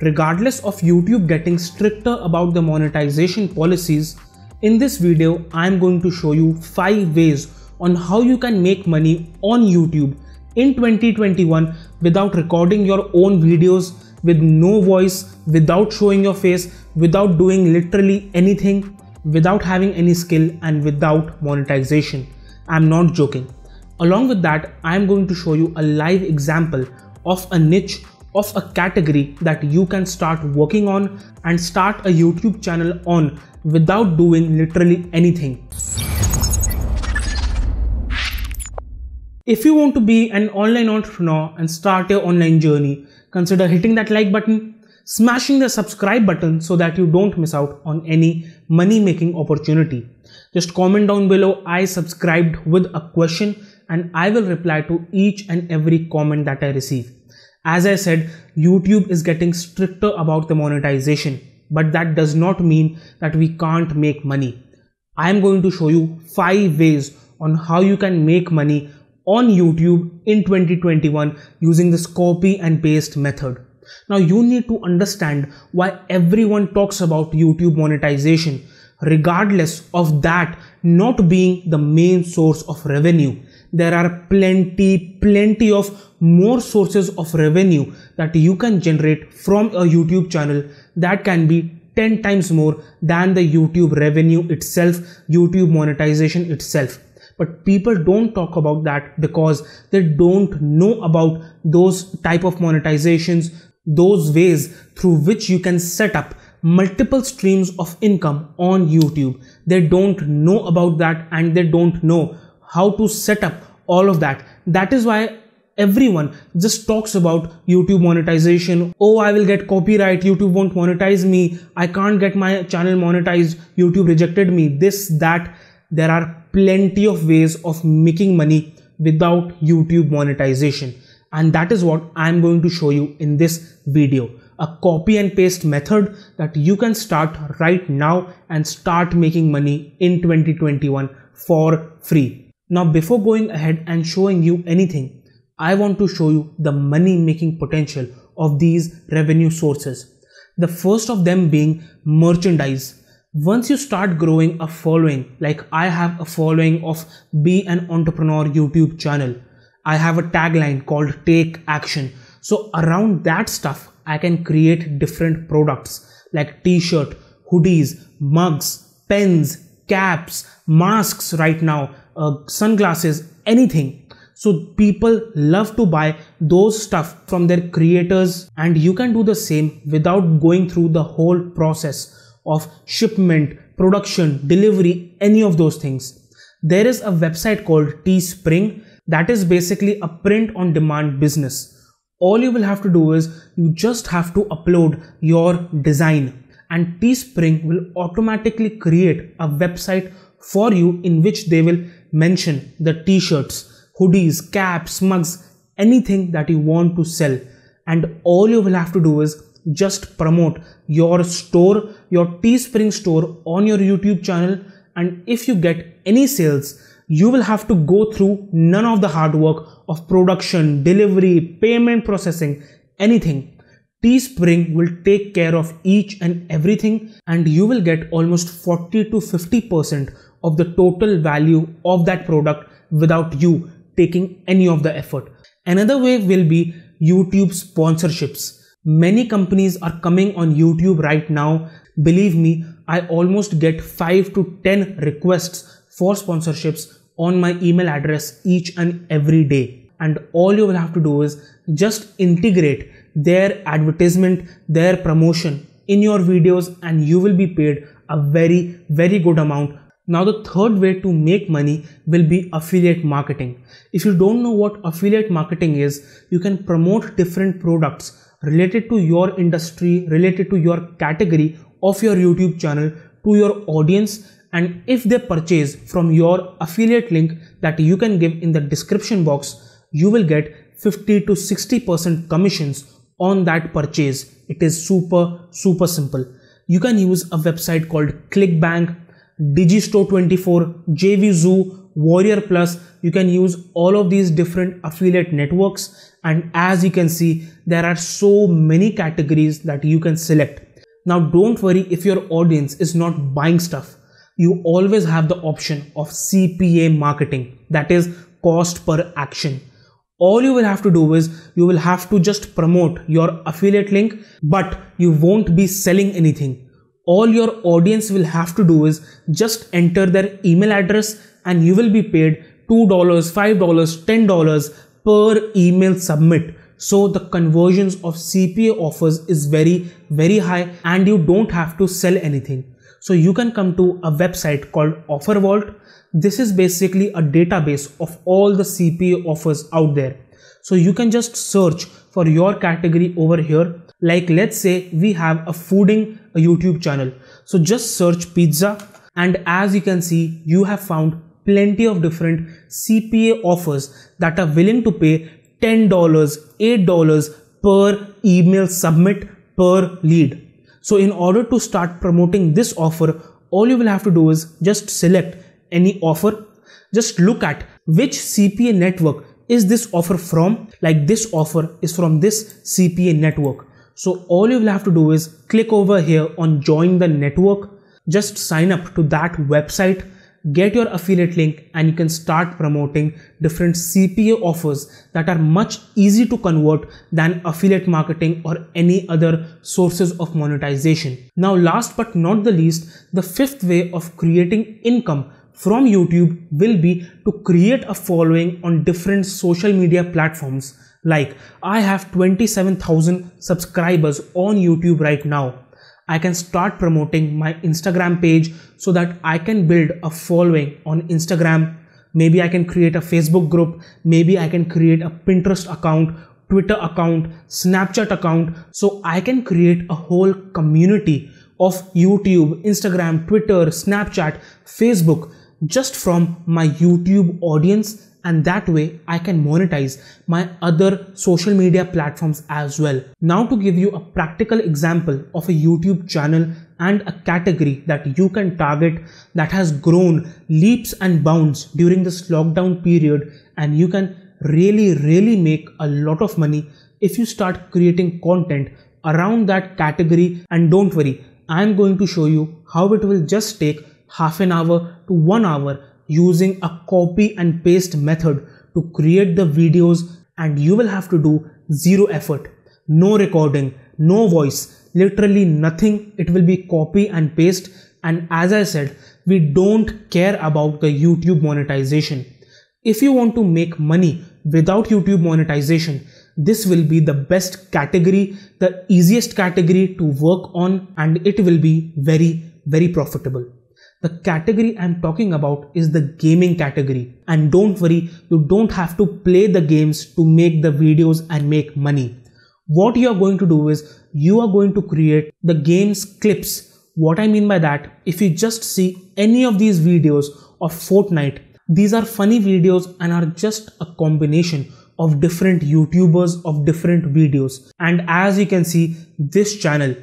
Regardless of YouTube getting stricter about the monetization policies, in this video I am going to show you 5 ways on how you can make money on YouTube in 2021 without recording your own videos, with no voice, without showing your face, without doing literally anything, without having any skill and without monetization. I'm not joking. Along with that, I'm going to show you a live example of a niche of a category that you can start working on and start a YouTube channel on without doing literally anything. If you want to be an online entrepreneur and start your online journey, consider hitting that like button, smashing the subscribe button so that you don't miss out on any money making opportunity. Just comment down below I subscribed with a question and I will reply to each and every comment that I receive. As I said, YouTube is getting stricter about the monetization, but that does not mean that we can't make money. I am going to show you 5 ways on how you can make money on YouTube in 2021 using this copy and paste method. Now you need to understand why everyone talks about YouTube monetization regardless of that not being the main source of revenue there are plenty plenty of more sources of revenue that you can generate from a youtube channel that can be 10 times more than the youtube revenue itself youtube monetization itself but people don't talk about that because they don't know about those type of monetizations those ways through which you can set up multiple streams of income on YouTube. They don't know about that and they don't know how to set up all of that that is why everyone just talks about youtube monetization oh i will get copyright youtube won't monetize me i can't get my channel monetized youtube rejected me this that there are plenty of ways of making money without youtube monetization and that is what i'm going to show you in this video a copy and paste method that you can start right now and start making money in 2021 for free now before going ahead and showing you anything, I want to show you the money making potential of these revenue sources. The first of them being merchandise. Once you start growing a following, like I have a following of Be an Entrepreneur YouTube channel, I have a tagline called Take Action. So around that stuff, I can create different products like t-shirt, hoodies, mugs, pens, caps, masks right now, uh, sunglasses, anything. So people love to buy those stuff from their creators and you can do the same without going through the whole process of shipment, production, delivery, any of those things. There is a website called Teespring that is basically a print on demand business. All you will have to do is you just have to upload your design and Teespring will automatically create a website for you in which they will mention the t-shirts, hoodies, caps, mugs, anything that you want to sell. And all you will have to do is just promote your store, your Teespring store on your YouTube channel. And if you get any sales, you will have to go through none of the hard work of production, delivery, payment processing, anything Teespring will take care of each and everything and you will get almost 40 to 50% of the total value of that product without you taking any of the effort. Another way will be YouTube sponsorships. Many companies are coming on YouTube right now. Believe me, I almost get 5 to 10 requests for sponsorships on my email address each and every day and all you will have to do is just integrate their advertisement, their promotion in your videos and you will be paid a very, very good amount. Now the third way to make money will be affiliate marketing. If you don't know what affiliate marketing is, you can promote different products related to your industry, related to your category of your YouTube channel to your audience and if they purchase from your affiliate link that you can give in the description box you will get 50 to 60% commissions on that purchase. It is super, super simple. You can use a website called ClickBank, Digistore24, JVZoo, Warrior Plus. You can use all of these different affiliate networks. And as you can see, there are so many categories that you can select. Now, don't worry if your audience is not buying stuff. You always have the option of CPA marketing, that is cost per action all you will have to do is you will have to just promote your affiliate link but you won't be selling anything all your audience will have to do is just enter their email address and you will be paid $2 $5 $10 per email submit so the conversions of CPA offers is very very high and you don't have to sell anything so you can come to a website called Offer Vault. This is basically a database of all the CPA offers out there. So you can just search for your category over here. Like let's say we have a fooding YouTube channel. So just search pizza and as you can see, you have found plenty of different CPA offers that are willing to pay $10, $8 per email submit per lead. So in order to start promoting this offer, all you will have to do is just select any offer. Just look at which CPA network is this offer from. Like this offer is from this CPA network. So all you will have to do is click over here on join the network. Just sign up to that website get your affiliate link and you can start promoting different CPA offers that are much easier to convert than affiliate marketing or any other sources of monetization. Now last but not the least, the fifth way of creating income from YouTube will be to create a following on different social media platforms like I have 27,000 subscribers on YouTube right now I can start promoting my Instagram page so that I can build a following on Instagram. Maybe I can create a Facebook group. Maybe I can create a Pinterest account, Twitter account, Snapchat account. So I can create a whole community of YouTube, Instagram, Twitter, Snapchat, Facebook just from my YouTube audience and that way I can monetize my other social media platforms as well. Now to give you a practical example of a YouTube channel and a category that you can target that has grown leaps and bounds during this lockdown period and you can really really make a lot of money if you start creating content around that category and don't worry I'm going to show you how it will just take half an hour to one hour using a copy and paste method to create the videos and you will have to do zero effort, no recording, no voice, literally nothing. It will be copy and paste. And as I said, we don't care about the YouTube monetization. If you want to make money without YouTube monetization, this will be the best category, the easiest category to work on, and it will be very, very profitable. The category I'm talking about is the gaming category. And don't worry, you don't have to play the games to make the videos and make money. What you are going to do is you are going to create the game's clips. What I mean by that, if you just see any of these videos of Fortnite, these are funny videos and are just a combination of different YouTubers of different videos. And as you can see, this channel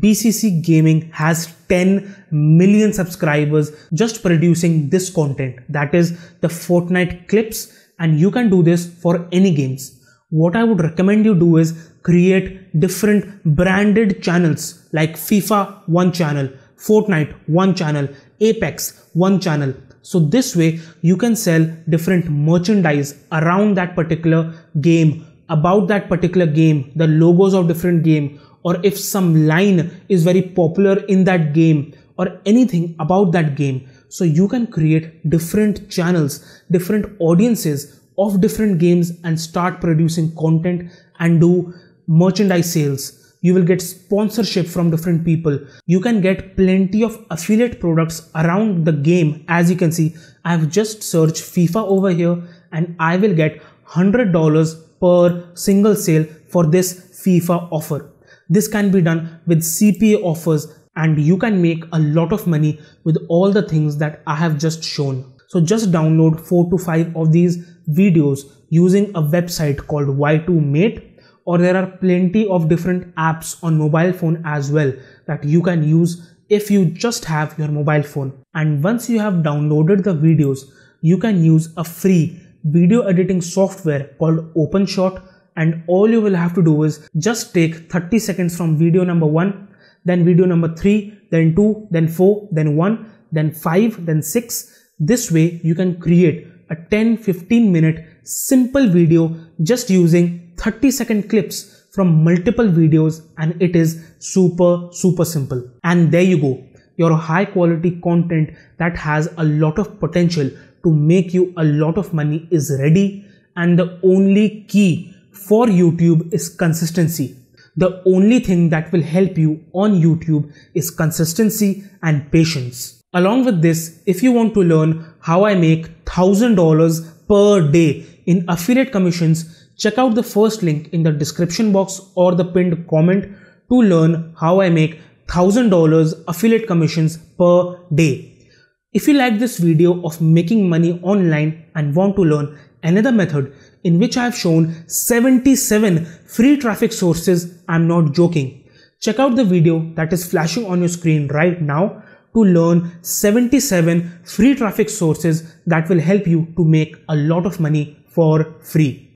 BCC Gaming has 10 million subscribers just producing this content. That is the Fortnite clips and you can do this for any games. What I would recommend you do is create different branded channels like FIFA one channel, Fortnite one channel, Apex one channel. So this way you can sell different merchandise around that particular game, about that particular game, the logos of different game, or if some line is very popular in that game or anything about that game. So you can create different channels, different audiences of different games and start producing content and do merchandise sales. You will get sponsorship from different people. You can get plenty of affiliate products around the game. As you can see, I've just searched FIFA over here and I will get $100 per single sale for this FIFA offer. This can be done with CPA offers and you can make a lot of money with all the things that I have just shown. So just download 4 to 5 of these videos using a website called Y2Mate or there are plenty of different apps on mobile phone as well that you can use if you just have your mobile phone. And once you have downloaded the videos, you can use a free video editing software called OpenShot and all you will have to do is just take 30 seconds from video number 1 then video number 3 then 2 then 4 then 1 then 5 then 6 this way you can create a 10 15 minute simple video just using 30 second clips from multiple videos and it is super super simple and there you go your high quality content that has a lot of potential to make you a lot of money is ready and the only key for YouTube is consistency. The only thing that will help you on YouTube is consistency and patience. Along with this, if you want to learn how I make $1000 per day in affiliate commissions, check out the first link in the description box or the pinned comment to learn how I make $1000 affiliate commissions per day. If you like this video of making money online and want to learn Another method in which I have shown 77 free traffic sources, I'm not joking. Check out the video that is flashing on your screen right now to learn 77 free traffic sources that will help you to make a lot of money for free.